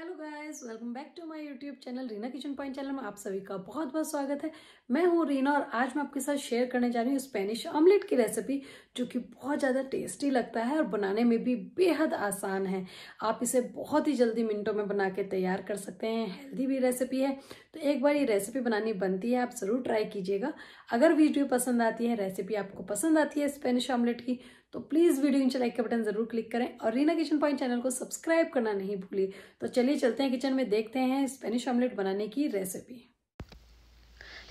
hello guys welcome back to my YouTube channel Reena kitchen point channel में आप सभी का बहुत बहुत स्वागत है मैं हूँ रीना और आज मैं आपके साथ शेयर करने जा रही हूँ स्पेनिश ऑमलेट की रेसिपी जो कि बहुत ज़्यादा टेस्टी लगता है और बनाने में भी बेहद आसान है आप इसे बहुत ही जल्दी मिनटों में बना के तैयार कर सकते हैं हेल्दी भी रेसिपी है तो एक बार ये रेसिपी बनानी बनती है आप ज़रूर ट्राई कीजिएगा अगर वीडियो पसंद आती है रेसिपी आपको पसंद आती है स्पेनिश ऑमलेट की तो प्लीज़ वीडियो नीचे लाइक का बटन ज़रूर क्लिक करें और रीना किचन पॉइंट चैनल को सब्सक्राइब करना नहीं भूलिए तो चलिए चलते हैं किचन में देखते हैं स्पेनिश ऑमलेट बनाने की रेसिपी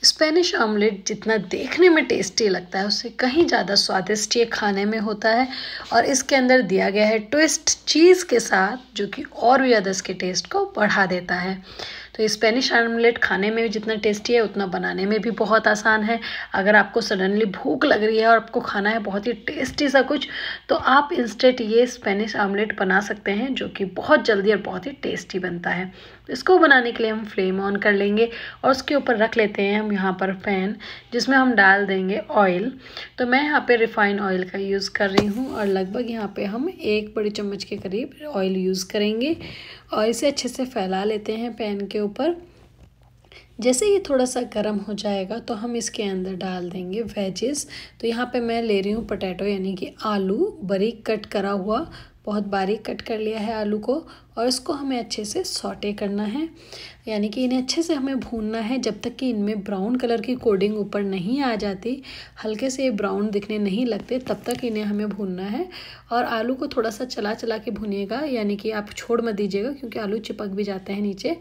स्पेनिश ऑमलेट जितना देखने में टेस्टी लगता है उससे कहीं ज़्यादा स्वादिष्ट ये खाने में होता है और इसके अंदर दिया गया है ट्विस्ट चीज़ के साथ जो कि और भी ज़्यादा इसके टेस्ट को बढ़ा देता है तो स्पेनिश आमलेट खाने में जितना टेस्टी है उतना बनाने में भी बहुत आसान है अगर आपको सडनली भूख लग रही है और आपको खाना है बहुत ही टेस्टी सा कुछ तो आप इंस्टेंट ये स्पेनिश आमलेट बना सकते हैं जो कि बहुत जल्दी और बहुत ही टेस्टी बनता है तो इसको बनाने के लिए हम फ्लेम ऑन कर लेंगे और उसके ऊपर रख लेते हैं हम यहाँ पर पैन जिसमें हम डाल देंगे ऑयल तो मैं यहाँ पे रिफाइन ऑयल का यूज़ कर रही हूँ और लगभग यहाँ पे हम एक बड़ी चम्मच के करीब ऑयल यूज़ करेंगे और इसे अच्छे से फैला लेते हैं पैन के ऊपर जैसे ये थोड़ा सा गर्म हो जाएगा तो हम इसके अंदर डाल देंगे वेजेस तो यहाँ पे मैं ले रही हूँ पटेटो यानी कि आलू बरीक कट करा हुआ बहुत बारीक कट कर लिया है आलू को और इसको हमें अच्छे से सॉटे करना है यानी कि इन्हें अच्छे से हमें भूनना है जब तक कि इनमें ब्राउन कलर की कोडिंग ऊपर नहीं आ जाती हल्के से ये ब्राउन दिखने नहीं लगते तब तक इन्हें हमें भूनना है और आलू को थोड़ा सा चला चला के भूनिएगा यानी कि आप छोड़ मत दीजिएगा क्योंकि आलू चिपक भी जाते हैं नीचे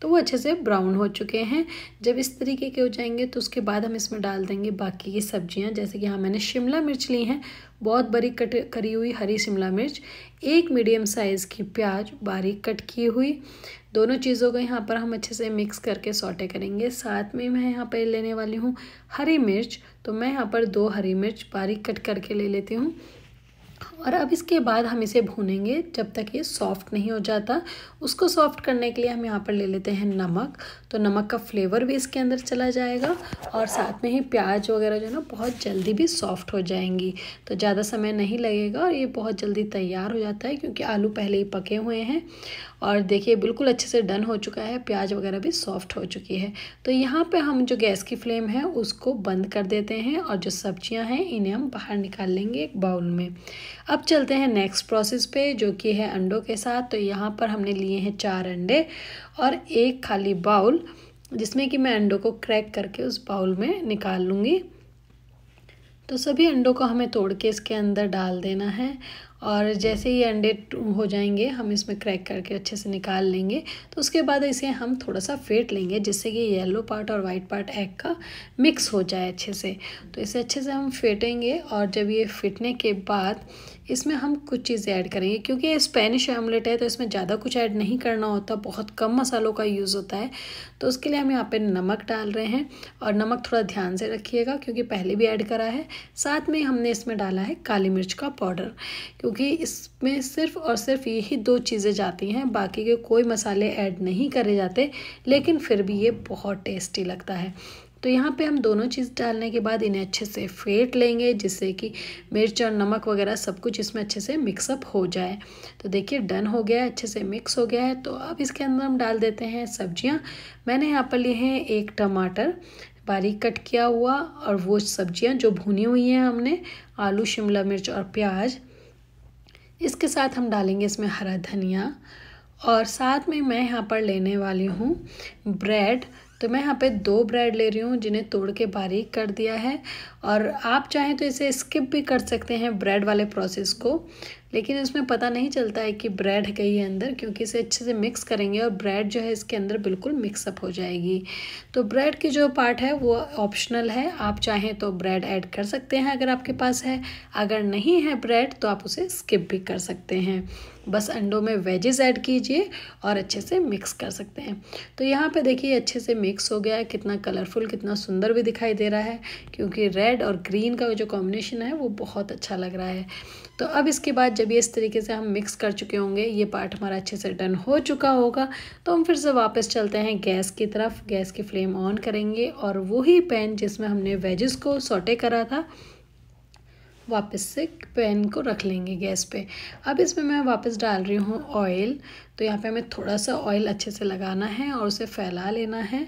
तो वो अच्छे से ब्राउन हो चुके हैं जब इस तरीके के हो जाएंगे तो उसके बाद हम इसमें डाल देंगे बाकी की सब्जियां जैसे कि यहाँ मैंने शिमला मिर्च ली हैं बहुत बारीक कट करी हुई हरी शिमला मिर्च एक मीडियम साइज़ की प्याज बारीक कट की हुई दोनों चीज़ों को यहाँ पर हम अच्छे से मिक्स करके सॉटे करेंगे साथ में मैं यहाँ पर लेने वाली हूँ हरी मिर्च तो मैं यहाँ पर दो हरी मिर्च बारीक कट करके ले लेती हूँ और अब इसके बाद हम इसे भूनेंगे जब तक ये सॉफ्ट नहीं हो जाता उसको सॉफ्ट करने के लिए हम यहाँ पर ले लेते हैं नमक तो नमक का फ्लेवर भी इसके अंदर चला जाएगा और साथ में ही प्याज वगैरह जो है ना बहुत जल्दी भी सॉफ्ट हो जाएंगी तो ज़्यादा समय नहीं लगेगा और ये बहुत जल्दी तैयार हो जाता है क्योंकि आलू पहले ही पके हुए हैं और देखिए बिल्कुल अच्छे से डन हो चुका है प्याज वगैरह भी सॉफ्ट हो चुकी है तो यहाँ पर हम जो गैस की फ्लेम है उसको बंद कर देते हैं और जो सब्जियाँ हैं इन्हें हम बाहर निकाल लेंगे एक बाउल में अब चलते हैं नेक्स्ट प्रोसेस पे जो कि है अंडों के साथ तो यहाँ पर हमने लिए हैं चार अंडे और एक खाली बाउल जिसमें कि मैं अंडों को क्रैक करके उस बाउल में निकाल लूँगी तो सभी अंडों को हमें तोड़ के इसके अंदर डाल देना है और जैसे ही अंडे हो जाएंगे हम इसमें क्रैक करके अच्छे से निकाल लेंगे तो उसके बाद इसे हम थोड़ा सा फेंट लेंगे जिससे कि येलो पार्ट और वाइट पार्ट एग का मिक्स हो जाए अच्छे से तो इसे अच्छे से हम फेंटेंगे और जब ये फिटने के बाद इसमें हम कुछ चीज़ें ऐड करेंगे क्योंकि ये स्पेनिश ऑमलेट है तो इसमें ज़्यादा कुछ ऐड नहीं करना होता बहुत कम मसालों का यूज़ होता है तो उसके लिए हम यहाँ पे नमक डाल रहे हैं और नमक थोड़ा ध्यान से रखिएगा क्योंकि पहले भी ऐड करा है साथ में हमने इसमें डाला है काली मिर्च का पाउडर क्योंकि इसमें सिर्फ और सिर्फ यही दो चीज़ें जाती हैं बाकी के कोई मसाले ऐड नहीं करे जाते लेकिन फिर भी ये बहुत टेस्टी लगता है तो यहाँ पे हम दोनों चीज़ डालने के बाद इन्हें अच्छे से फेंट लेंगे जिससे कि मिर्च और नमक वगैरह सब कुछ इसमें अच्छे से मिक्सअप हो जाए तो देखिए डन हो गया है अच्छे से मिक्स हो गया है तो अब इसके अंदर हम डाल देते हैं सब्जियाँ मैंने यहाँ पर लिए हैं एक टमाटर बारीक कट किया हुआ और वो सब्जियाँ जो भुनी हुई हैं हमने आलू शिमला मिर्च और प्याज इसके साथ हम डालेंगे इसमें हरा धनिया और साथ में मैं यहाँ पर लेने वाली हूँ ब्रेड तो मैं यहाँ पे दो ब्रेड ले रही हूँ जिन्हें तोड़ के बारीक कर दिया है और आप चाहें तो इसे स्किप भी कर सकते हैं ब्रेड वाले प्रोसेस को लेकिन इसमें पता नहीं चलता है कि ब्रेड गई है अंदर क्योंकि इसे अच्छे से मिक्स करेंगे और ब्रेड जो है इसके अंदर बिल्कुल मिक्सअप हो जाएगी तो ब्रेड की जो पार्ट है वो ऑप्शनल है आप चाहें तो ब्रेड ऐड कर सकते हैं अगर आपके पास है अगर नहीं है ब्रेड तो आप उसे स्किप भी कर सकते हैं बस अंडों में वेजेस ऐड कीजिए और अच्छे से मिक्स कर सकते हैं तो यहाँ पे देखिए अच्छे से मिक्स हो गया है कितना कलरफुल कितना सुंदर भी दिखाई दे रहा है क्योंकि रेड और ग्रीन का जो कॉम्बिनेशन है वो बहुत अच्छा लग रहा है तो अब इसके बाद जब ये इस तरीके से हम मिक्स कर चुके होंगे ये पार्ट हमारा अच्छे से डन हो चुका होगा तो हम फिर से वापस चलते हैं गैस की तरफ गैस की फ्लेम ऑन करेंगे और वही पैन जिसमें हमने वेजेस को सोटे करा था वापस से पैन को रख लेंगे गैस पे अब इसमें मैं वापस डाल रही हूँ ऑयल तो यहाँ पे हमें थोड़ा सा ऑयल अच्छे से लगाना है और उसे फैला लेना है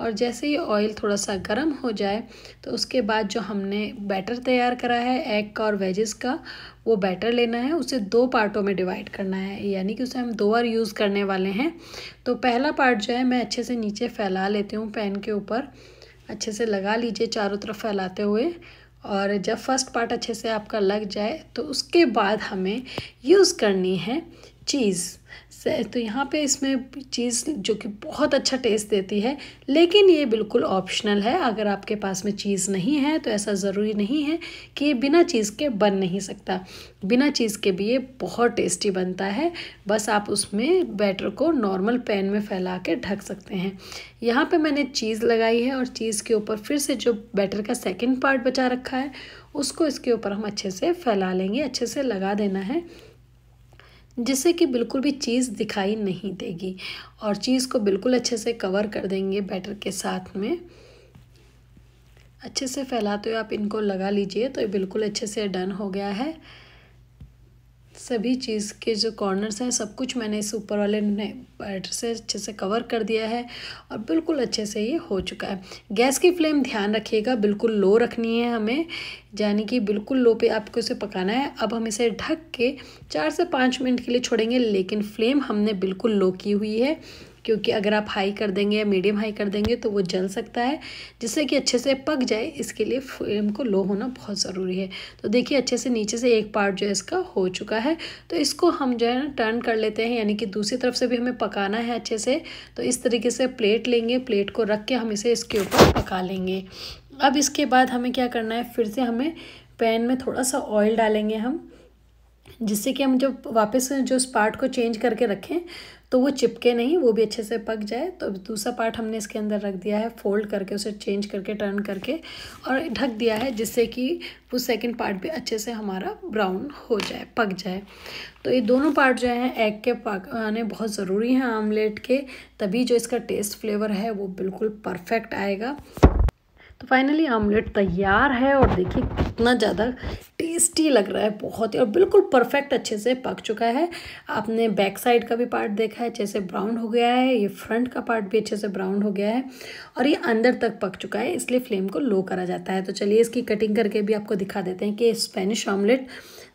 और जैसे ही ऑयल थोड़ा सा गर्म हो जाए तो उसके बाद जो हमने बैटर तैयार करा है एग का और वेजेस का वो बैटर लेना है उसे दो पार्टों में डिवाइड करना है यानी कि उसे हम दो बार यूज़ करने वाले हैं तो पहला पार्ट जो है मैं अच्छे से नीचे फैला लेती हूँ पैन के ऊपर अच्छे से लगा लीजिए चारों तरफ फैलाते हुए और जब फर्स्ट पार्ट अच्छे से आपका लग जाए तो उसके बाद हमें यूज़ करनी है चीज़ तो यहाँ पे इसमें चीज़ जो कि बहुत अच्छा टेस्ट देती है लेकिन ये बिल्कुल ऑप्शनल है अगर आपके पास में चीज़ नहीं है तो ऐसा ज़रूरी नहीं है कि ये बिना चीज़ के बन नहीं सकता बिना चीज़ के भी ये बहुत टेस्टी बनता है बस आप उसमें बैटर को नॉर्मल पैन में फैला के ढक सकते हैं यहाँ पे मैंने चीज़ लगाई है और चीज़ के ऊपर फिर से जो बैटर का सेकेंड पार्ट बचा रखा है उसको इसके ऊपर हम अच्छे से फैला लेंगे अच्छे से लगा देना है जिससे कि बिल्कुल भी चीज़ दिखाई नहीं देगी और चीज़ को बिल्कुल अच्छे से कवर कर देंगे बैटर के साथ में अच्छे से फैलाते हुए आप इनको लगा लीजिए तो ये बिल्कुल अच्छे से डन हो गया है सभी चीज़ के जो कॉर्नर्स हैं सब कुछ मैंने इस ऊपर वाले बैटर से अच्छे से कवर कर दिया है और बिल्कुल अच्छे से ये हो चुका है गैस की फ्लेम ध्यान रखिएगा बिल्कुल लो रखनी है हमें यानी कि बिल्कुल लो पे आपको इसे पकाना है अब हम इसे ढक के चार से पाँच मिनट के लिए छोड़ेंगे लेकिन फ्लेम हमने बिल्कुल लो की हुई है क्योंकि अगर आप हाई कर देंगे या मीडियम हाई कर देंगे तो वो जल सकता है जिससे कि अच्छे से पक जाए इसके लिए फ्लेम को लो होना बहुत ज़रूरी है तो देखिए अच्छे से नीचे से एक पार्ट जो है इसका हो चुका है तो इसको हम जो है ना टर्न कर लेते हैं यानी कि दूसरी तरफ से भी हमें पकाना है अच्छे से तो इस तरीके से प्लेट लेंगे प्लेट को रख के हम इसे इसके ऊपर पका लेंगे अब इसके बाद हमें क्या करना है फिर से हमें पैन में थोड़ा सा ऑयल डालेंगे हम जिससे कि हम जब वापस जो उस पार्ट को चेंज करके रखें तो वो चिपके नहीं वो भी अच्छे से पक जाए तो दूसरा पार्ट हमने इसके अंदर रख दिया है फोल्ड करके उसे चेंज करके टर्न करके और ढक दिया है जिससे कि वो सेकंड पार्ट भी अच्छे से हमारा ब्राउन हो जाए पक जाए तो ये दोनों पार्ट जो हैं एग के पकाने बहुत ज़रूरी हैं आमलेट के तभी जो इसका टेस्ट फ्लेवर है वो बिल्कुल परफेक्ट आएगा तो फाइनली आमलेट तैयार है और देखिए कितना ज़्यादा टेस्टी लग रहा है बहुत ही और बिल्कुल परफेक्ट अच्छे से पक चुका है आपने बैक साइड का भी पार्ट देखा है अच्छे से ब्राउन हो गया है ये फ्रंट का पार्ट भी अच्छे से ब्राउन हो गया है और ये अंदर तक पक चुका है इसलिए फ्लेम को लो करा जाता है तो चलिए इसकी कटिंग करके भी आपको दिखा देते हैं कि स्पेनिश ऑमलेट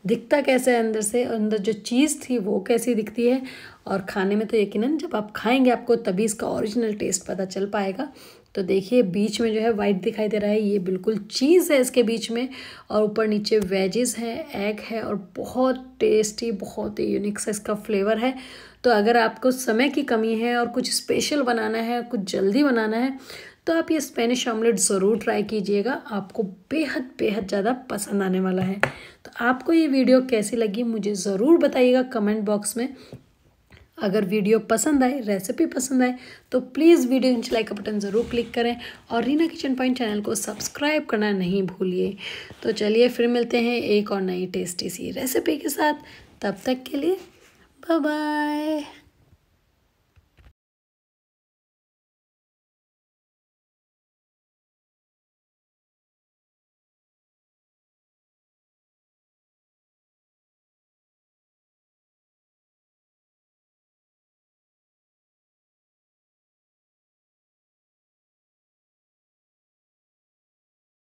दिखता कैसे है अंदर से अंदर जो चीज़ थी वो कैसी दिखती है और खाने में तो यकीनन जब आप खाएंगे आपको तभी इसका ओरिजिनल टेस्ट पता चल पाएगा तो देखिए बीच में जो है वाइट दिखाई दे रहा है ये बिल्कुल चीज़ है इसके बीच में और ऊपर नीचे वेजेस हैं एग है और बहुत टेस्टी बहुत ही यूनिक सा इसका फ्लेवर है तो अगर आपको समय की कमी है और कुछ स्पेशल बनाना है कुछ जल्दी बनाना है तो आप ये स्पेनिश ऑमलेट ज़रूर ट्राई कीजिएगा आपको बेहद बेहद ज़्यादा पसंद आने वाला है तो आपको ये वीडियो कैसी लगी मुझे ज़रूर बताइएगा कमेंट बॉक्स में अगर वीडियो पसंद आए रेसिपी पसंद आए तो प्लीज़ वीडियो नीचे लाइक का बटन ज़रूर क्लिक करें और रीना किचन पॉइंट चैनल को सब्सक्राइब करना नहीं भूलिए तो चलिए फिर मिलते हैं एक और नई टेस्टी सी रेसिपी के साथ तब तक के लिए बाय